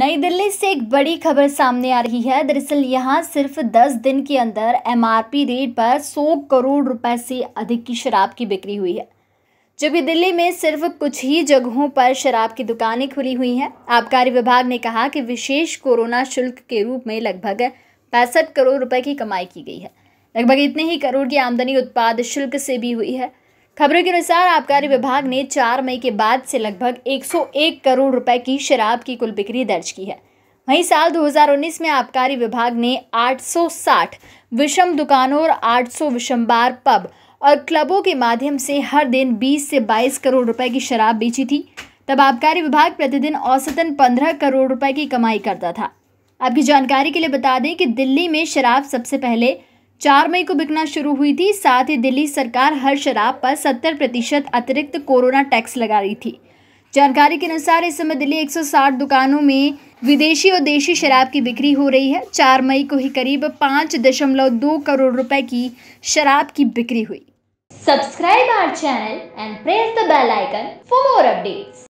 नई दिल्ली से एक बड़ी खबर सामने आ रही है दरअसल यहाँ सिर्फ 10 दिन के अंदर एमआरपी रेट पर 100 करोड़ रुपए से अधिक की शराब की बिक्री हुई है जबकि दिल्ली में सिर्फ कुछ ही जगहों पर शराब की दुकानें खुली हुई हैं आबकारी विभाग ने कहा कि विशेष कोरोना शुल्क के रूप में लगभग पैंसठ करोड़ रुपये की कमाई की गई है लगभग इतने ही करोड़ की आमदनी उत्पाद शुल्क से भी हुई है खबरों के अनुसार आबकारी विभाग ने 4 मई के बाद से लगभग 101 करोड़ रुपए की शराब की कुल बिक्री दर्ज की है वहीं साल 2019 में आबकारी विभाग ने 860 विषम दुकानों और 800 विषम बार पब और क्लबों के माध्यम से हर दिन 20 से 22 करोड़ रुपए की शराब बेची थी तब आबकारी विभाग प्रतिदिन औसतन 15 करोड़ रुपए की कमाई करता था आपकी जानकारी के लिए बता दें कि दिल्ली में शराब सबसे पहले चार मई को बिकना शुरू हुई थी साथ ही दिल्ली सरकार हर शराब पर सत्तर प्रतिशत अतिरिक्त कोरोना टैक्स लगा रही थी जानकारी के अनुसार इस समय दिल्ली 160 दुकानों में विदेशी और देशी शराब की बिक्री हो रही है चार मई को ही करीब पाँच दशमलव दो करोड़ रुपए की शराब की बिक्री हुई subscribe our channel and press the bell icon for more updates